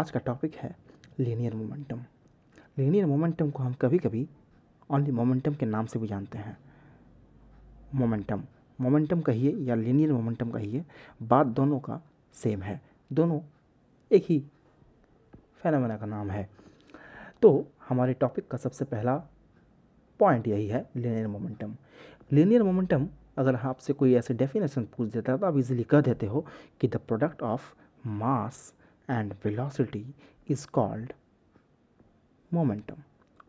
आज का टॉपिक है लीनियर मोमेंटम लीनियर मोमेंटम को हम कभी कभी ओनली मोमेंटम के नाम से भी जानते हैं मोमेंटम मोमेंटम कहिए या लीनियर मोमेंटम कहिए बात दोनों का सेम है दोनों एक ही फैनमेना का नाम है तो हमारे टॉपिक का सबसे पहला पॉइंट यही है लीनियर मोमेंटम लीनियर मोमेंटम अगर आपसे कोई ऐसे डेफिनेशन पूछ देता है तो आप इजीली कह देते हो कि the product of mass and velocity is called momentum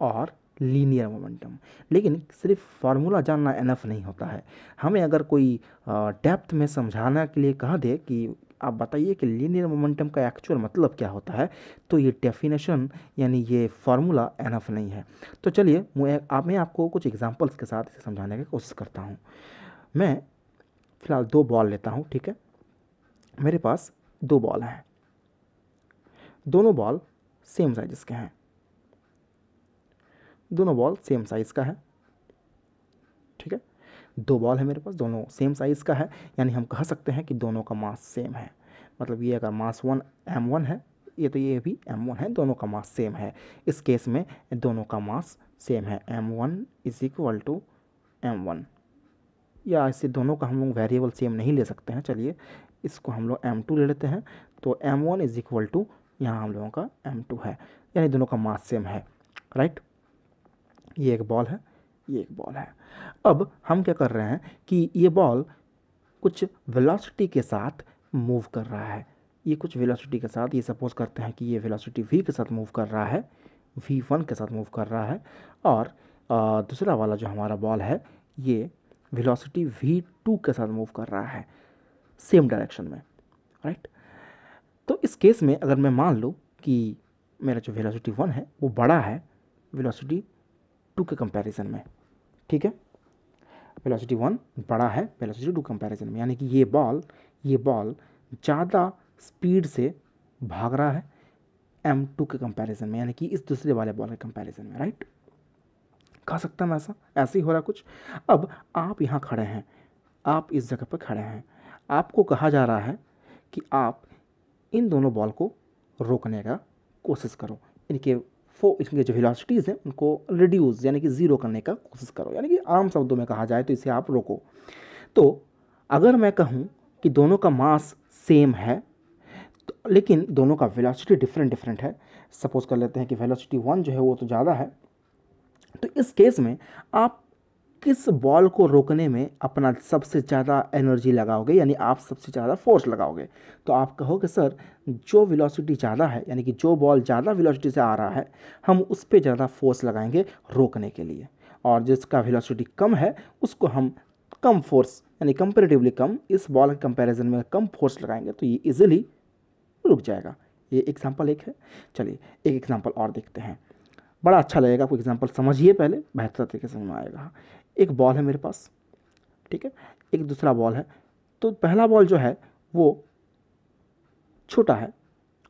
और लीनियर मोमेंटम लेकिन सिर्फ फार्मूला जानना एनफ नहीं होता है हमें अगर कोई डेप्थ में समझाने के लिए कहा दे कि आप बताइए कि लीनियर मोमेंटम का एक्चुअल मतलब क्या होता है तो ये डेफिनेशन यानी ये फार्मूला एनफ नहीं है तो चलिए मैं आप मैं आपको कुछ एग्जांपल्स के साथ इसे समझाने की कोशिश करता हूँ मैं फ़िलहाल दो बॉल लेता हूँ ठीक है मेरे पास दो बॉल हैं दोनों बॉल सेम साइज़ के हैं दोनों बॉल सेम साइज़ का है ठीक है दो बॉल है मेरे पास दोनों सेम साइज़ का है यानी हम कह सकते हैं कि दोनों का मास सेम है मतलब ये अगर मास वन एम वन है ये तो ये भी एम वन है दोनों का मास सेम है इस केस में दोनों का मास सेम है M one is equal to M one या इससे दोनों का हम लोग वेरिएबल सेम नहीं ले सकते हैं चलिए इसको हम लोग एम टू ले लेते हैं तो M one is equal to यहाँ हम लोगों का एम टू है यानी दोनों का मास सेम है राइट ये एक बॉल है ये एक बॉल है अब हम क्या कर रहे हैं कि ये बॉल कुछ वेलोसिटी के साथ मूव कर रहा है ये कुछ वेलोसिटी के साथ ये सपोज करते हैं कि ये वेलोसिटी वी के साथ मूव कर रहा है वी वन के साथ मूव कर रहा है और दूसरा वाला जो हमारा बॉल है ये वेलोसिटी वी टू के साथ मूव कर रहा है सेम डायरेक्शन में राइट तो इस केस में अगर मैं मान लूँ कि मेरा जो वेलोसिटी वन है वो बड़ा है वेलोसिटी टू के कंपैरिजन में ठीक है वेलोसिटी वन बड़ा है वेलोसिटी टू कंपैरिजन में यानी कि ये बॉल ये बॉल ज़्यादा स्पीड से भाग रहा है एम टू के कंपैरिजन में यानी कि इस दूसरे वाले बॉल के कंपैरिजन में राइट कह सकता मैं ऐसा ऐसे ही हो रहा कुछ अब आप यहाँ खड़े हैं आप इस जगह पर खड़े हैं आपको कहा जा रहा है कि आप इन दोनों बॉल को रोकने का कोशिश करो इनके फो इनके जो हिलासिटीज़ हैं उनको रिड्यूस यानी कि ज़ीरो करने का कोशिश करो यानी कि आम शब्दों में कहा जाए तो इसे आप रोको तो अगर मैं कहूँ कि दोनों का मास सेम है तो लेकिन दोनों का वेलोसिटी डिफरेंट डिफरेंट है सपोज़ कर लेते हैं कि वेलोसिटी वन जो है वो तो ज़्यादा है तो इस केस में आप किस बॉल को रोकने में अपना सबसे ज़्यादा एनर्जी लगाओगे यानी आप सबसे ज़्यादा फोर्स लगाओगे तो आप कहोगे सर जो वेलोसिटी ज़्यादा है यानी कि जो बॉल ज़्यादा वेलोसिटी से आ रहा है हम उस पर ज़्यादा फोर्स लगाएंगे रोकने के लिए और जिसका वेलोसिटी कम है उसको हम कम फोर्स यानी कंपेरेटिवली कम इस बॉल के कंपेरिजन में कम फोर्स लगाएंगे तो ये ईजिली रुक जाएगा ये एग्ज़ाम्पल एक है चलिए एक एग्ज़ाम्पल और देखते हैं बड़ा अच्छा लगेगा आपको एग्ज़ाम्पल समझिए पहले बेहतर तरीके से समझ आएगा एक बॉल है मेरे पास ठीक है एक दूसरा बॉल है तो पहला बॉल जो है वो छोटा है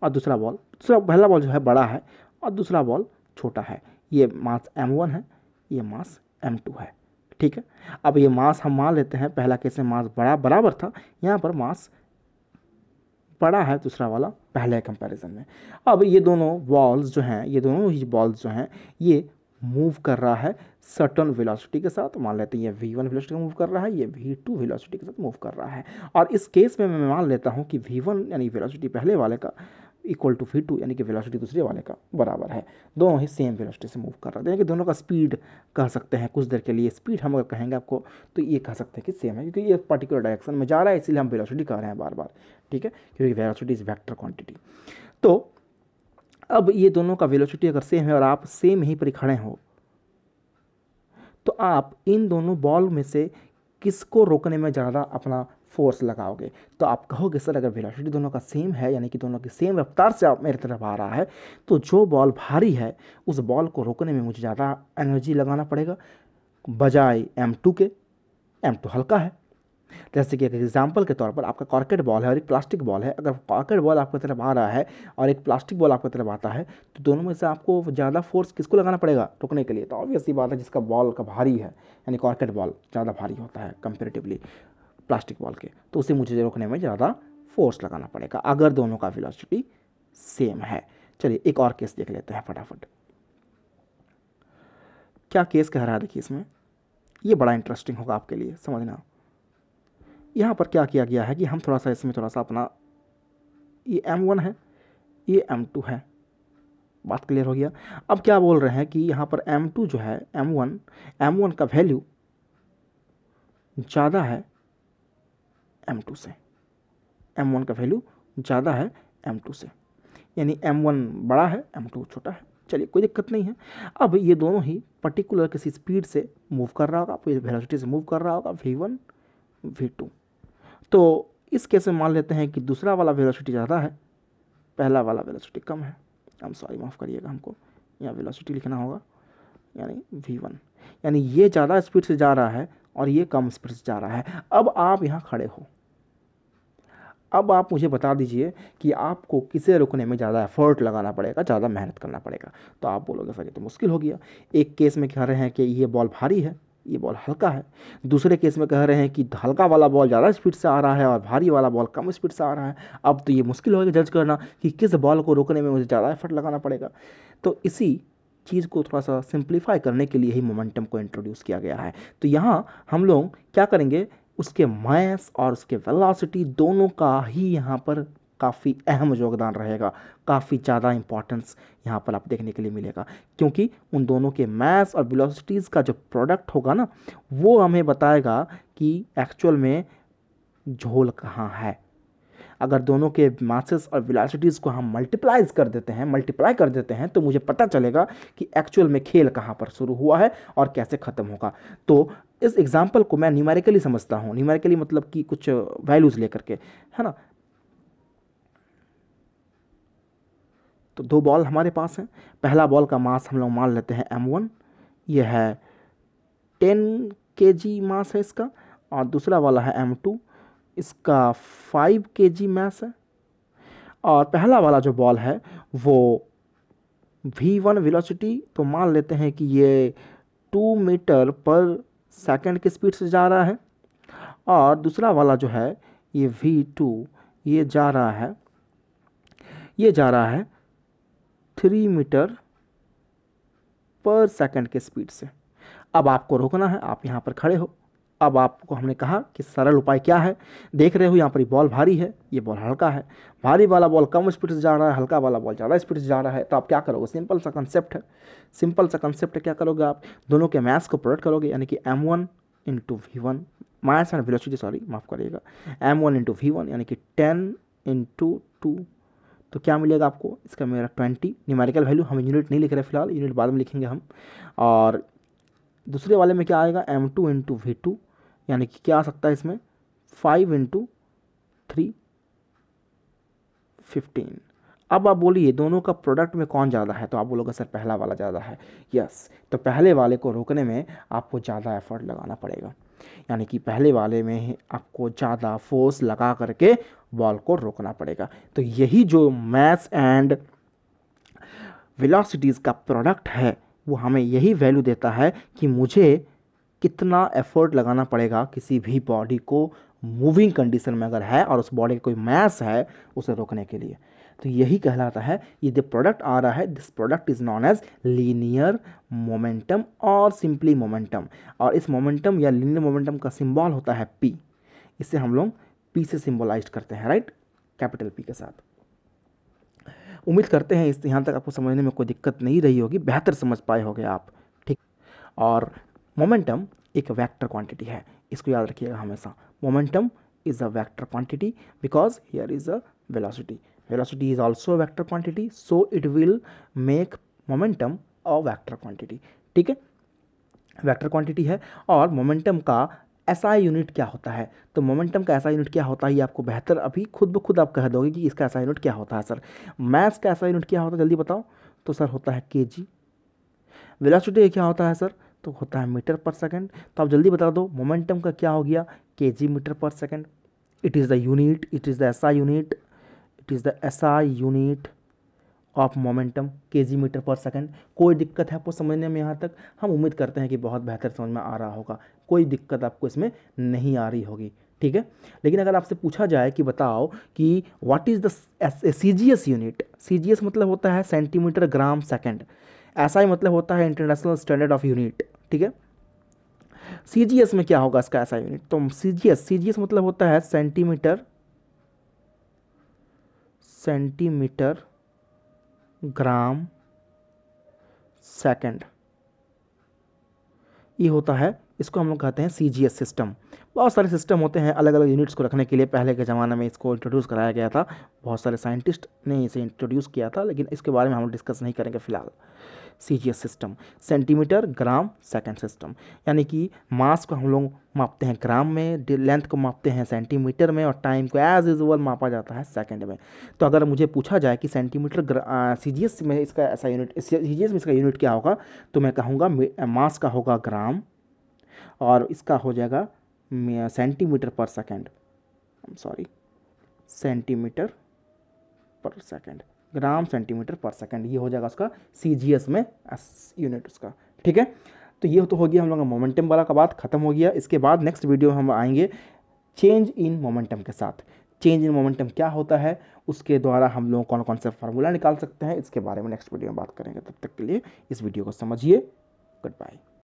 और दूसरा बॉल दूसरा पहला बॉल जो है बड़ा है और दूसरा बॉल छोटा है ये मास m1 है ये मास m2 है ठीक है अब ये मास हम मान लेते हैं पहला कैसे मास बड़ा बराबर था यहाँ पर मास बड़ा है दूसरा वाला पहले कंपैरिजन में अब ये दोनों बॉल्स जो हैं ये दोनों ही बॉल्स जो हैं ये मूव कर रहा है सर्टन वेलोसिटी के साथ मान लेते हैं ये वी वन वेलोसिटी मूव कर रहा है ये वी टू वेलोसिटी के साथ मूव कर रहा है और इस केस में मैं मान लेता हूँ कि वी वन यानी वेलोसिटी पहले वाले का इक्वल टू वी टू यानी कि वेलोसिटी दूसरे वाले का बराबर है दोनों ही सेम वेलोसिटी से मूव कर रहा है यानी कि दोनों का स्पीड कह सकते हैं कुछ देर के लिए स्पीड हम अगर कहेंगे आपको तो ये कह सकते हैं कि सेम है क्योंकि ये पर्टिकुलर डायरेक्शन में जा रहा है इसलिए हम वेलोसिटी कह रहे हैं बार बार ठीक है क्योंकि वेलोसिटी इज़ वैक्टर क्वान्टिटी तो अब ये दोनों का वेलोसिटी अगर सेम है और आप सेम ही पर खड़े हो तो आप इन दोनों बॉल में से किसको रोकने में ज़्यादा अपना फोर्स लगाओगे तो आप कहोगे सर अगर वेलोसिटी दोनों का सेम है यानी कि दोनों की सेम रफ्तार से आप मेरी तरफ आ रहा है तो जो बॉल भारी है उस बॉल को रोकने में मुझे ज़्यादा एनर्जी लगाना पड़ेगा बजाय एम टू के एम टू हल्का है जैसे कि एक एग्जाम्पल के तौर पर आपका कॉर्केट बॉल है और एक प्लास्टिक बॉल है अगर कॉर्केट बॉल आपकी तरफ आ रहा है और एक प्लास्टिक बॉल आपकी तरफ आता है तो दोनों में से आपको ज़्यादा फोर्स किसको लगाना पड़ेगा रुकने के लिए तो ऑब्वियस बात है जिसका बॉल का भारी है यानी कॉर्केट बॉल ज़्यादा भारी होता है कंपेरेटिवली प्लास्टिक बॉल के तो उसे मुझे रोकने में ज़्यादा फोर्स लगाना पड़ेगा अगर दोनों का वेलोसिटी सेम है चलिए एक और केस देख लेते हैं फटाफट क्या केस कह रहा है देखिए इसमें ये बड़ा इंटरेस्टिंग होगा आपके लिए समझना यहाँ पर क्या किया गया है कि हम थोड़ा सा इसमें थोड़ा सा अपना ये एम वन है ये एम टू है बात क्लियर हो गया अब क्या बोल रहे हैं कि यहाँ पर एम टू जो है एम वन एम वन का वैल्यू ज़्यादा है एम टू से एम वन का वैल्यू ज़्यादा है एम टू से यानी एम वन बड़ा है एम टू छोटा है चलिए कोई दिक्कत नहीं है अब ये दोनों ही पर्टिकुलर किसी स्पीड से मूव कर रहा होगा वेलोसिटी से मूव कर रहा होगा वी वन वी टू तो इस केस में मान लेते हैं कि दूसरा वाला वेलोसिटी ज़्यादा है पहला वाला वेलोसिटी कम है हम सॉरी माफ़ करिएगा हमको यहाँ वेलोसिटी लिखना होगा यानी वी वन यानी ये ज़्यादा स्पीड से जा रहा है और ये कम स्पीड से जा रहा है अब आप यहाँ खड़े हो अब आप मुझे बता दीजिए कि आपको किसे रुकने में ज़्यादा एफर्ट लगाना पड़ेगा ज़्यादा मेहनत करना पड़ेगा तो आप बोलोगे सर ये तो मुश्किल हो गया एक केस में कह रहे हैं कि ये बॉल भारी है ये बॉल हल्का है दूसरे केस में कह रहे हैं कि हल्का वाला बॉल ज़्यादा स्पीड से आ रहा है और भारी वाला बॉल कम स्पीड से आ रहा है अब तो ये मुश्किल होगा जज करना कि किस बॉल को रोकने में मुझे ज़्यादा एफर्ट लगाना पड़ेगा तो इसी चीज़ को थोड़ा सा सिंप्लीफाई करने के लिए ही मोमेंटम को इंट्रोड्यूस किया गया है तो यहाँ हम लोग क्या करेंगे उसके मैस और उसके वेलोसिटी दोनों का ही यहाँ पर काफ़ी अहम योगदान रहेगा काफ़ी ज़्यादा इंपॉर्टेंस यहाँ पर आप देखने के लिए मिलेगा क्योंकि उन दोनों के मैथ्स और विलोसिटीज़ का जो प्रोडक्ट होगा ना वो हमें बताएगा कि एक्चुअल में झोल कहाँ है अगर दोनों के मासेस और विलासिटीज़ को हम मल्टीप्लाइज कर देते हैं मल्टीप्लाई कर देते हैं तो मुझे पता चलेगा कि एक्चुअल में खेल कहाँ पर शुरू हुआ है और कैसे ख़त्म होगा तो इस एग्ज़ाम्पल को मैं न्यूमेरिकली समझता हूँ न्यूमेरिकली मतलब कि कुछ वैल्यूज़ लेकर के है ना तो दो बॉल हमारे पास हैं पहला बॉल का मास हम लोग मान लेते हैं एम वन यह है टेन के जी मास है इसका और दूसरा वाला है एम टू इसका फाइव के जी मास है और पहला वाला जो बॉल है वो वी वन वेलोसिटी तो मान लेते हैं कि ये टू मीटर पर सेकंड की स्पीड से जा रहा है और दूसरा वाला जो है ये वी टू ये जा रहा है ये जा रहा है थ्री मीटर पर सेकंड के स्पीड से अब आपको रोकना है आप यहाँ पर खड़े हो अब आपको हमने कहा कि सरल उपाय क्या है देख रहे हो यहाँ पर ये बॉल भारी है ये बॉल हल्का है भारी वाला बॉल कम स्पीड से जा रहा है हल्का वाला बॉल ज़्यादा स्पीड से जा रहा है तो आप क्या करोगे सिंपल सा कंसेप्ट है सिंपल सा कंसेप्ट क्या करोगे आप दोनों के मैथ्स को प्रोडक्ट करोगे यानी कि M one into V one minus and velocity sorry माफ़ करिएगा M one into V one यानी कि टेन इंटू टू तो क्या मिलेगा आपको इसका मेरा ट्वेंटी न्यूमेरिकल वैल्यू हम यूनिट नहीं लिख रहे फिलहाल यूनिट बाद में लिखेंगे हम और दूसरे वाले में क्या आएगा M two into V two यानी कि क्या आ सकता है इसमें फाइव इंटू थ्री फिफ्टीन अब आप बोलिए दोनों का प्रोडक्ट में कौन ज़्यादा है तो आप बोलोगे सर पहला वाला ज़्यादा है यस तो पहले वाले को रोकने में आपको ज़्यादा एफर्ट लगाना पड़ेगा यानी कि पहले वाले में आपको ज़्यादा फोर्स लगा करके बॉल को रोकना पड़ेगा तो यही जो मैथ्स एंड वेलोसिटीज़ का प्रोडक्ट है वो हमें यही वैल्यू देता है कि मुझे कितना एफर्ट लगाना पड़ेगा किसी भी बॉडी को मूविंग कंडीशन में अगर है और उस बॉडी का कोई मैथ है उसे रोकने के लिए तो यही कहलाता है ये जो प्रोडक्ट आ रहा है this product is known as linear momentum और सिंपली मोमेंटम और इस मोमेंटम या लीनियर मोमेंटम का सिम्बॉल होता है पी इसे हम लोग पी से सिम्बोलाइज करते हैं राइट कैपिटल पी के साथ उम्मीद करते हैं इस यहाँ तक आपको समझने में कोई दिक्कत नहीं रही होगी बेहतर समझ पाए होगे आप ठीक और मोमेंटम एक वैक्टर क्वान्टिटी है इसको याद रखिएगा हमेशा momentum is a vector quantity because here is a velocity velocity is also a vector quantity so it will make momentum a vector quantity ठीक है वेक्टर क्वांटिटी है और मोमेंटम का ऐसा यूनिट क्या होता है तो मोमेंटम का ऐसा यूनिट क्या होता है ये आपको बेहतर अभी खुद ब खुद आप कह दोगे कि इसका ऐसा यूनिट क्या होता है सर मैथ्स का ऐसा यूनिट क्या होता है जल्दी बताओ तो सर होता है के जी वेलासिटी क्या होता है सर तो होता है मीटर पर सेकेंड तो आप जल्दी बता दो मोमेंटम का क्या हो गया K G metre per second it is the unit it is the ऐसा unit it is the SI unit of momentum K G metre per second कोई दिक्कत है आपको समझने में यहाँ तक हम उम्मीद करते हैं कि बहुत बेहतर समझ में आ रहा होगा कोई दिक्कत आपको इसमें नहीं आ रही होगी ठीक है लेकिन अगर आपसे पूछा जाए कि बताओ कि what is the C G S unit C G S मतलब होता है सेंटीमीटर ग्राम सेकेंड ऐसा ही मतलब होता है इंटरनेशनल स्टैंडर्ड ऑफ यूनिट ठीक है सी जी एस में क्या होगा इसका ऐसा यूनिट तो सी G S C G S मतलब होता है सेंटीमीटर सेंटीमीटर ग्राम सेकंड ये होता है इसको हम लोग कहते हैं सी सिस्टम बहुत सारे सिस्टम होते हैं अलग अलग यूनिट्स को रखने के लिए पहले के ज़माने में इसको इंट्रोड्यूस कराया गया था बहुत सारे साइंटिस्ट ने इसे इंट्रोड्यूस किया था लेकिन इसके बारे में हम डिस्कस नहीं करेंगे फिलहाल C system centimetre gram second system यानी कि मास को हम लोग मापते हैं ग्राम में लेंथ को मापते हैं सेंटीमीटर में और टाइम को एज यूजल मापा जाता है सेकंड में तो अगर मुझे पूछा जाए कि सेंटीमीटर सी में इसका ऐसा यूनिट सी में इसका यूनिट क्या होगा तो मैं कहूँगा मास का होगा ग्राम और इसका हो जाएगा centimetre per second sorry centimetre per second gram centimetre per second ये हो जाएगा उसका सी में एस यूनिट उसका ठीक है तो ये तो हो गया हम लोग का मोमेंटम वाला का बात खत्म हो गया इसके बाद नेक्स्ट वीडियो हम आएंगे चेंज इन मोमेंटम के साथ चेंज इन मोमेंटम क्या होता है उसके द्वारा हम लोग कौन कौन से फार्मूला निकाल सकते हैं इसके बारे में नेक्स्ट वीडियो में बात करेंगे तब तक के लिए इस वीडियो को समझिए गुड बाई